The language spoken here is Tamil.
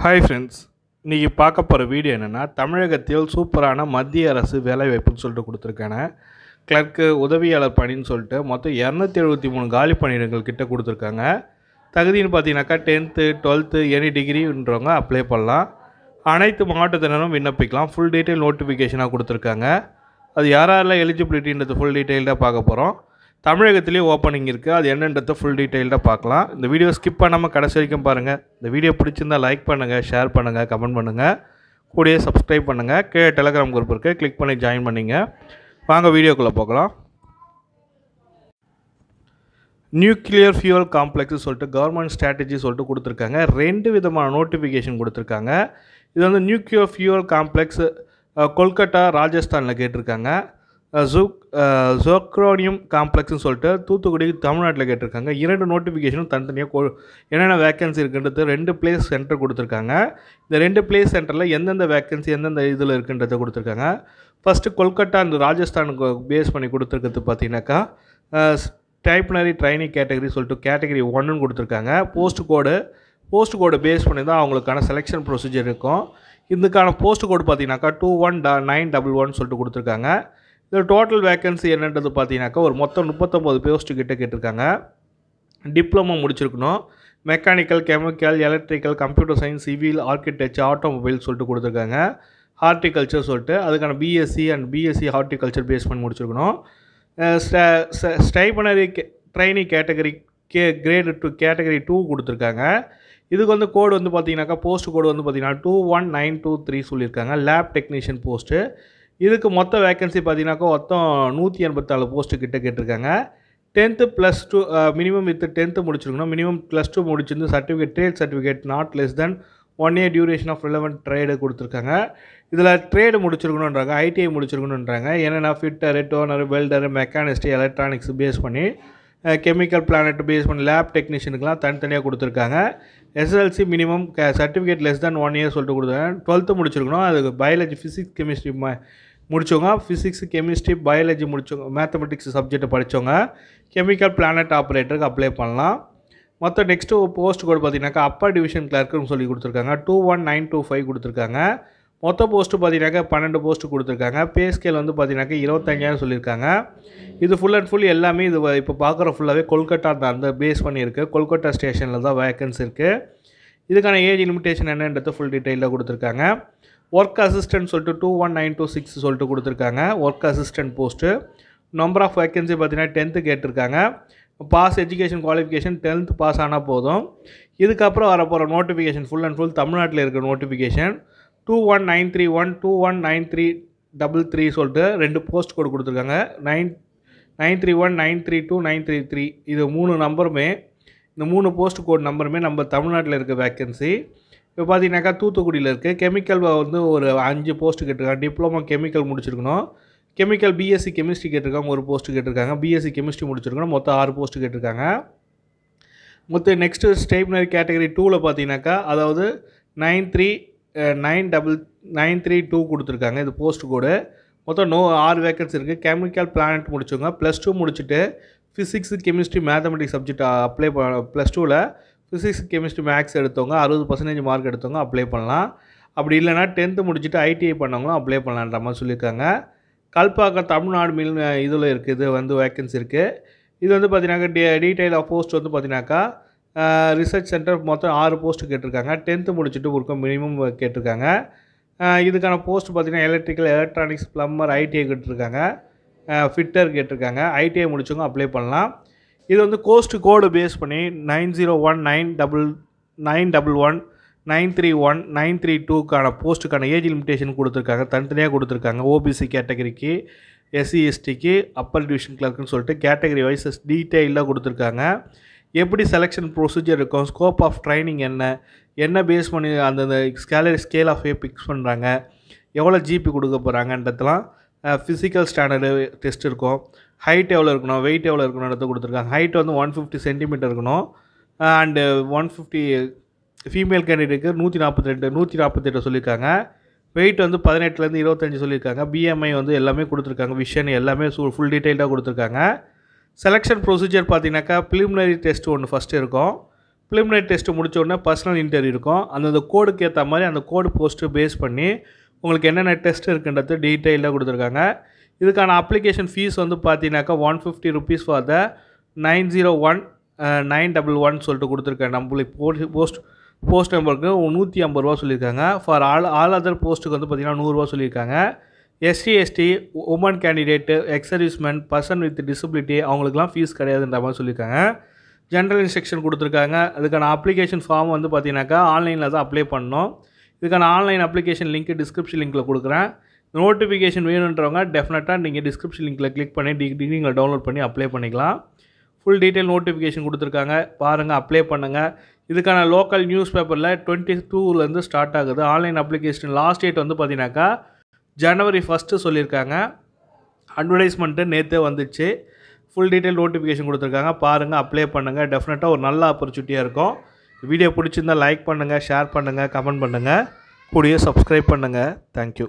ஹாய் ஃப்ரெண்ட்ஸ் இன்றைக்கி பார்க்க போகிற வீடியோ என்னென்னா தமிழகத்தில் சூப்பரான மத்திய அரசு வேலைவாய்ப்புன்னு சொல்லிட்டு கொடுத்துருக்காங்க கிளர்க்கு உதவியாளர் பணின்னு சொல்லிட்டு மொத்தம் இரநூத்தி எழுபத்தி மூணு காலி பணியிடங்கள் கிட்ட கொடுத்துருக்காங்க தகுதின்னு பார்த்தீங்கன்னாக்கா டென்த்து டுவெல்த்து எனி டிகிரின்றவங்க அப்ளை பண்ணலாம் அனைத்து மாவட்டத்தினரும் விண்ணப்பிக்கலாம் ஃபுல் டீட்டெயில் நோட்டிஃபிகேஷனாக கொடுத்துருக்காங்க அது யாரெல்லாம் எலிஜிபிலிட்டின்றது ஃபுல் டீட்டெயில்டாக பார்க்க போகிறோம் தமிழகத்துலேயே ஓப்பனிங் இருக்குது அது என்னன்றத ஃபுல் டீட்டெயில்டாக பார்க்கலாம் இந்த வீடியோ ஸ்கிப் பண்ணாமல் கடைசி வரைக்கும் பாருங்கள் இந்த வீடியோ பிடிச்சிருந்தா லைக் பண்ணுங்கள் ஷேர் பண்ணுங்கள் கமெண்ட் பண்ணுங்கள் கூடயே சப்ஸ்கிரைப் பண்ணுங்கள் கீழே டெலகிராம் குரூப் இருக்குது கிளிக் பண்ணி ஜாயின் பண்ணிங்க வாங்க வீடியோக்குள்ளே போகலாம் நியூக்ளியர் ஃபியூவல் காம்ப்ளெக்ஸ் சொல்லிட்டு கவர்மெண்ட் ஸ்ட்ராட்டஜி சொல்லிட்டு கொடுத்துருக்காங்க ரெண்டு விதமான நோட்டிஃபிகேஷன் கொடுத்துருக்காங்க இது வந்து நியூக்ளியர் ஃபியூவல் காம்ப்ளெக்ஸ் கொல்கட்டா ராஜஸ்தானில் கேட்டிருக்காங்க ஜூக் ஜோக்ரோனியம் காம்ப்ளெக்ஸ்னு சொல்லிட்டு தூத்துக்குடி தமிழ்நாட்டில் கேட்டிருக்காங்க இரண்டு நோட்டிஃபிகேஷனும் தனித்தனியாக கோ என்னென்ன வேக்கன்சி இருக்குன்றது ரெண்டு பிளேஸ் சென்டர் கொடுத்துருக்காங்க இந்த ரெண்டு பிளேஸ் சென்டரில் எந்தெந்த வேக்கன்சி எந்தெந்த இதில் இருக்குன்றதை கொடுத்துருக்காங்க ஃபஸ்ட்டு கொல்கட்டா இந்த ராஜஸ்தானுக்கு பேஸ் பண்ணி கொடுத்துருக்கிறது பார்த்தீங்கன்னாக்கா டைப்னரி ட்ரைனிங் கேட்டகரி சொல்லிட்டு கேட்டகரி ஒன்றுன்னு கொடுத்துருக்காங்க post code post code base பண்ணி தான் அவங்களுக்கான செலெக்ஷன் ப்ரொசீஜர் இருக்கும் இதுக்கான போஸ்ட் கோடு பார்த்தீங்கன்னாக்கா டூ ஒன் ட நைன் டபுள் ஒன் சொல்லிட்டு கொடுத்துருக்காங்க இதில் டோட்டல் வேக்கன்சி என்னன்றது பார்த்தீங்கன்னாக்கா ஒரு மொத்தம் முப்பத்தொம்போது போஸ்ட்டு கிட்ட கேட்டிருக்காங்க டிப்ளமோ முடிச்சிருக்கணும் mechanical chemical electrical computer science civil architecture automobile சொல்லிட்டு கொடுத்துருக்காங்க ஹார்டிகல்ச்சர் சொல்லிட்டு அதுக்கான BSc and BSc horticulture base பண்ணி முடிச்சிருக்கணும் stipendiary training category K grade two category two கொடுத்துருக்காங்க இதுக்கு வந்து கோடு வந்து பார்த்தீங்கன்னாக்கா போஸ்ட் கோடு வந்து பார்த்தீங்கன்னா two one nine two three சொல்லியிருக்காங்க லேப் டெக்னீஷியன் போஸ்ட்டு இதுக்கு மொத்த வேக்கன்சி பார்த்தீங்கன்னாக்கா மொத்தம் நூற்றி எண்பத்தாலு போஸ்ட்டு கிட்ட கேட்டிருக்காங்க tenth plus two minimum with tenth முடிச்சிருக்கணும் மினிமம் ப்ளஸ் டூ முடிச்சிருந்து certificate trade certificate not less than one year duration of relevant trade கொடுத்துருக்காங்க இதில் ட்ரேடு முடிச்சிருக்கணுன்றாங்க ஐடிஐ முடிச்சிருக்கணுன்றாங்க என்னென்னா fitter turner welder machinist electronics base பண்ணி கெமிக்கல் பிளானட் பேஸ் பண்ணி லேப் டெக்னீஷியனுக்குலாம் தனித்தனியாக கொடுத்துருக்காங்க SLC minimum certificate less than one year சொல்லிட்டு கொடுத்துருக்காங்க டுவெல்த்து முடிச்சிருக்கணும் அதுக்கு பயாலஜி ஃபிசிக்ஸ் கெமிஸ்ட்ரி முடித்தவங்க ஃபிசிக்ஸ் கெமிஸ்ட்ரி பயாலஜி முடித்தவங்க மேத்தமெட்டிக்ஸ் சப்ஜெக்ட் படித்தவங்க கெமிக்கல் பிளானட் ஆப்ரேட்டருக்கு அப்ளை பண்ணலாம் மொத்தம் நெக்ஸ்ட்டு போஸ்ட் கோடு பார்த்தீங்கன்னாக்கா அப்பர் டிவிஷன் கிளர்க்குன்னு சொல்லி கொடுத்துருக்காங்க two one nine two five கொடுத்துருக்காங்க மொத்த போஸ்ட்டு பார்த்தீங்கன்னாக்கா பன்னெண்டு போஸ்ட்டு கொடுத்துருக்காங்க பே ஸ்கேல் வந்து பார்த்தீங்கன்னாக்கா இருபத்தஞ்சாயிரம் சொல்லியிருக்காங்க இது ஃபுல் அண்ட் ஃபுல் எல்லாமே இது இப்போ பார்க்குற ஃபுல்லாகவே கொல்கட்டா தான் அந்த பேஸ் பண்ணியிருக்கு கொல்கட்டா ஸ்டேஷனில் தான் வேக்கன்ஸ் இருக்குது இதுக்கான ஏஜ் லிமிட்டேஷன் என்னன்றது ஃபுல் டீட்டெயிலாக கொடுத்துருக்காங்க ஒர்க் அசிஸ்டன்ட் சொல்லிட்டு two one nine two six சொல்லிட்டு கொடுத்துருக்காங்க work assistant post number of vacancy பார்த்தீங்கன்னா டென்த்து கேட்டிருக்காங்க pass education qualification tenth pass ஆனால் போதும் இதுக்கப்புறம் வரப்போகிற நோட்டிஃபிகேஷன் ஃபுல் அண்ட் ஃபுல் தமிழ்நாட்டில் இருக்கிற notification two one nine three one two one nine three double three சொல்லிட்டு ரெண்டு போஸ்ட் கோடு கொடுத்துருக்காங்க nine nine three one nine three two nine three three இது மூணு நம்பருமே இந்த மூணு போஸ்ட் கோட் நம்பருமே நம்ம தமிழ்நாட்டில் இருக்க வேக்கன்சி இப்போ பார்த்தீங்கன்னாக்கா தூத்துக்குடியில் இருக்குது கெமிக்கல் வந்து ஒரு அஞ்சு போஸ்ட்டு கேட்டிருக்காங்க டிப்ளமோ கெமிக்கல் முடிச்சிருக்கணும் கெமிக்கல் பிஎஸ்சி கெமிஸ்ட்ரி கேட்டிருக்காங்க ஒரு போஸ்ட்டு கேட்டிருக்காங்க பிஎஸ்சி கெமிஸ்ட்ரி முடிச்சிருக்கணும் மொத்தம் ஆறு போஸ்ட்டு கேட்டிருக்காங்க மொத்தம் நெக்ஸ்ட்டு ஸ்டேப்னரி கேட்டகரி டூவில் பார்த்தீங்கன்னாக்கா அதாவது nine three nine double nine three two கொடுத்துருக்காங்க இது போஸ்ட் கோடு மொத்தம் நோ ஆறு வேக்கன்ஸ் இருக்குது கெமிக்கல் பிளானட் முடிச்சுங்க ப்ளஸ் டூ முடிச்சுட்டு physics chemistry mathematics subject apply plus டூவில் ஃபிசிக்ஸ் கெமிஸ்ட்ரி மேக்ஸ் எடுத்தவங்க அறுபது பர்சன்டேஜ் மார்க் எடுத்தவங்க அப்ளை பண்ணலாம் அப்படி இல்லைனா டென்த்து முடிச்சுட்டு ஐடிஐ பண்ணவங்களும் அப்ளை பண்ணலான்ற மாதிரி சொல்லியிருக்காங்க கல்பாக்கம் தமிழ்நாடு மில் இதில் இருக்குது இது வந்து வேக்கன்சி இருக்குது இது வந்து பார்த்தீங்கன்னாக்கா டீ டீடைல் ஆஃப் போஸ்ட் வந்து பார்த்தீங்கன்னாக்கா ரிசர்ச் சென்டர் மொத்தம் ஆறு போஸ்ட் கேட்டிருக்காங்க டென்த்து முடிச்சுட்டு ஒருக்கம் மினிமம் கேட்டிருக்காங்க இதுக்கான போஸ்ட் பார்த்திங்கன்னா எலக்ட்ரிக்கல் எலக்ட்ரானிக்ஸ் ப்ளம்பர் ஐடிஐ கேட்டிருக்காங்க ஃபிட்டர் கேட்டிருக்காங்க ஐடிஐ முடிச்சவங்க அப்ளை பண்ணலாம் இது வந்து கோஸ்ட் கோடு பேஸ் பண்ணி nine zero one nine double nine double one nine three one nine three டூக்கான போஸ்ட்டுக்கான ஏஜ் லிமிடேஷன் கொடுத்துருக்காங்க தனித்தனியாக கொடுத்துருக்காங்க ஓபிசி கேட்டகரிக்கு எஸ்சி எஸ்டிக்கு அப்பர் டிவிஷன் கிளர்க்குன்னு சொல்லிட்டு கேட்டகரி வைஸ் டீட்டெயிலாக கொடுத்துருக்காங்க எப்படி செலெக்ஷன் ப்ரொசீஜர் இருக்கும் ஸ்கோப் ஆஃப் ட்ரைனிங் என்ன என்ன பேஸ் பண்ணி அந்தந்த salary scale of a fix பண்ணுறாங்க எவ்வளோ ஜிபி கொடுக்க போகிறாங்கன்றதுலாம் ஃபிசிக்கல் ஸ்டாண்டர்டு டெஸ்ட் இருக்கும் ஹைட் எவ்வளோ இருக்கணும் வெயிட் எவ்வளோ இருக்கணும்னு கொடுத்துருக்காங்க ஹைட் வந்து ஒன் ஃபிஃப்டி சென்டிமீட்டர் இருக்கணும் அண்டு ஒன் ஃபிஃப்டி ஃபீமேல் கேண்டிடேட்டுக்கு நூற்றி நாற்பத்தி ரெண்டு நூற்றி நாற்பத்தெட்டு சொல்லியிருக்காங்க வெயிட் வந்து பதினெட்டுலேருந்து இருபத்தஞ்சி சொல்லியிருக்காங்க பிஎம்ஐ வந்து எல்லாமே கொடுத்துருக்காங்க விஷன் எல்லாமே ஃபுல் டீட்டெயில்டாக கொடுத்துருக்காங்க செலெக்ஷன் ப்ரொசீஜர் பார்த்தீங்கன்னாக்கா ப்ரிலிமினரி டெஸ்ட் ஒன்று ஃபஸ்ட்டு இருக்கும் ப்ரிலிமினரி டெஸ்ட்டு முடிச்ச உடனே பர்சனல் இன்டர்வியூ இருக்கும் அந்தந்த கோடுக்கு ஏற்ற மாதிரி அந்த கோடு போஸ்ட்டு பேஸ் பண்ணி உங்களுக்கு என்னென்ன டெஸ்ட் இருக்குன்றது டீட்டெயிலாக கொடுத்துருக்காங்க இதுக்கான அப்ளிகேஷன் ஃபீஸ் வந்து பார்த்தீங்கன்னாக்கா one fifty rupees for the nine zero one nine double one சொல்லிட்டு கொடுத்துருக்கேன் நம்மளுக்கு போஸ்ட் போஸ்ட் போஸ்ட் நம்பருக்கு நூற்றி ஐம்பது ரூபா சொல்லியிருக்காங்க ஃபார் ஆல் ஆல் அதர் போஸ்ட்டுக்கு வந்து பார்த்திங்கன்னா நூறுரூவா சொல்லியிருக்காங்க SC ST woman candidate ex servicemen person with disability அவங்களுக்குலாம் ஃபீஸ் கிடையாதுன்ற மாதிரி சொல்லியிருக்காங்க ஜென்ரல் இன்ஸ்ட்ரக்ஷன் கொடுத்துருக்காங்க அதுக்கான அப்ளிகேஷன் ஃபார்ம் வந்து பார்த்தீங்கன்னாக்கா ஆன்லைனில் தான் அப்ளை பண்ணோம் இதுக்கான ஆன்லைன் அப்ளிகேஷன் லிங்க்கு டிஸ்கிரிப்ஷன் லிங்க்கில் கொடுக்குறேன் நோட்டிஃபிகேஷன் வேணுன்றவங்க டெஃபினட்டாக நீங்கள் டிஸ்கிரிப்ஷன் லிங்கில் கிளிக் பண்ணி டிகிரி நீங்கள் டவுன்லோட் பண்ணி அப்ளை பண்ணிக்கலாம் ஃபுல் டீட்டெயில் நோட்டிஃபிகேஷன் கொடுத்துருக்காங்க பாருங்கள் அப்ளை பண்ணுங்கள் இதுக்கான லோக்கல் நியூஸ் பேப்பரில் டுவெண்ட்டி டூலேருந்து ஸ்டார்ட் ஆகுது ஆன்லைன் அப்ளிகேஷன் லாஸ்ட் டேட் வந்து பார்த்தீங்கன்னாக்கா ஜனவரி ஃபஸ்ட்டு சொல்லியிருக்காங்க அட்வர்டைஸ்மெண்ட்டு நேற்றே வந்துச்சு ஃபுல் டீட்டெயில் நோட்டிஃபிகேஷன் கொடுத்துருக்காங்க பாருங்கள் அப்ளை பண்ணுங்கள் டெஃபினட்டாக ஒரு நல்ல ஆப்பர்ச்சுனிட்டியாக இருக்கும் வீடியோ பிடிச்சிருந்தால் லைக் பண்ணுங்கள் ஷேர் பண்ணுங்கள் கமெண்ட் பண்ணுங்கள் கூடிய சப்ஸ்கிரைப் பண்ணுங்கள் தேங்க்யூ